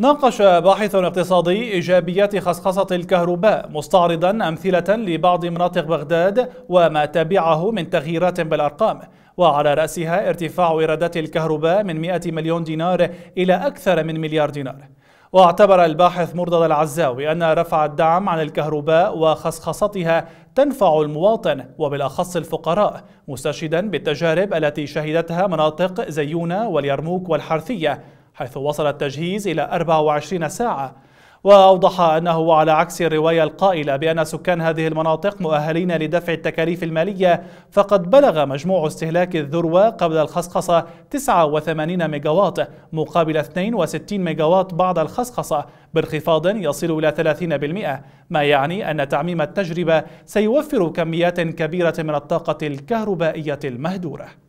ناقش باحث اقتصادي إيجابيات خصخصة الكهرباء مستعرضا أمثلة لبعض مناطق بغداد وما تبعه من تغييرات بالأرقام وعلى رأسها ارتفاع إيرادات الكهرباء من 100 مليون دينار إلى أكثر من مليار دينار واعتبر الباحث مرتضى العزاوي أن رفع الدعم عن الكهرباء وخصخصتها تنفع المواطن وبالأخص الفقراء مستشهدا بالتجارب التي شهدتها مناطق زيونة واليرموك والحرثية حيث وصل التجهيز إلى 24 ساعة وأوضح أنه على عكس الرواية القائلة بأن سكان هذه المناطق مؤهلين لدفع التكاليف المالية فقد بلغ مجموع استهلاك الذروة قبل الخصخصة 89 ميجاوات مقابل 62 ميجاوات بعد الخصخصة بانخفاض يصل إلى 30% ما يعني أن تعميم التجربة سيوفر كميات كبيرة من الطاقة الكهربائية المهدورة